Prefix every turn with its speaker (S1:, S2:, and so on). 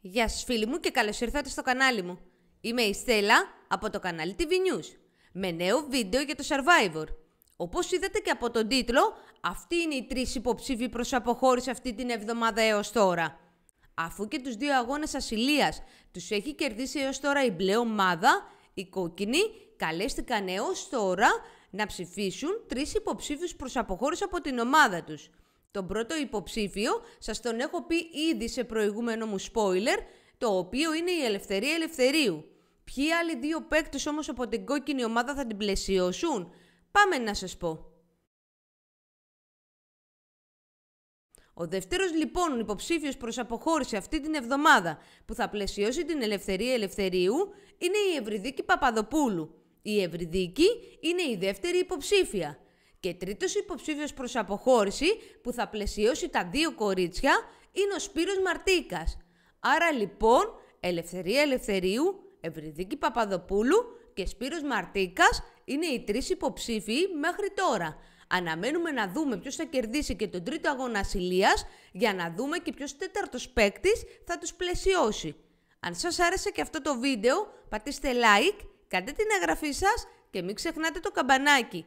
S1: Γεια σας φίλοι μου και καλώς ήρθατε στο κανάλι μου. Είμαι η Στέλλα από το κανάλι TV News με νέο βίντεο για το Survivor. Όπως είδατε και από τον τίτλο, αυτή είναι οι τρεις υποψήφοι προς αποχώρηση αυτή την εβδομάδα έως τώρα. Αφού και τους δύο αγώνες ασυλίας τους έχει κερδίσει έως τώρα η μπλε ομάδα, οι κόκκινοι καλέστηκαν έως τώρα να ψηφίσουν τρεις υποψήφιους προς αποχώρηση από την ομάδα τους – τον πρώτο υποψήφιο σας τον έχω πει ήδη σε προηγούμενο μου spoiler, το οποίο είναι η Ελευθερία Ελευθερίου. Ποιοι άλλοι δύο παίκτες όμως από την κόκκινη ομάδα θα την πλαισιώσουν. Πάμε να σας πω. Ο δεύτερος λοιπόν υποψήφιος προς αποχώρηση αυτή την εβδομάδα που θα πλαισιώσει την ελευθερία ελευθερίου είναι η Ευρυδίκη Παπαδοπούλου. Η Ευρυδίκη είναι η δεύτερη υποψήφια. Και τρίτος υποψήφιος προς αποχώρηση που θα πλαισιώσει τα δύο κορίτσια είναι ο Σπύρος Μαρτίκας. Άρα λοιπόν, Ελευθερία Ελευθερίου, Ευρυδίκη Παπαδοπούλου και Σπύρος Μαρτίκας είναι οι τρεις υποψήφοι μέχρι τώρα. Αναμένουμε να δούμε ποιος θα κερδίσει και τον τρίτο αγώνα ασυλίας για να δούμε και ποιος τέταρτος παίκτης θα τους πλαισιώσει. Αν σας άρεσε και αυτό το βίντεο, πατήστε like, κάντε την εγγραφή σας και μην ξεχνάτε το καμπανάκι.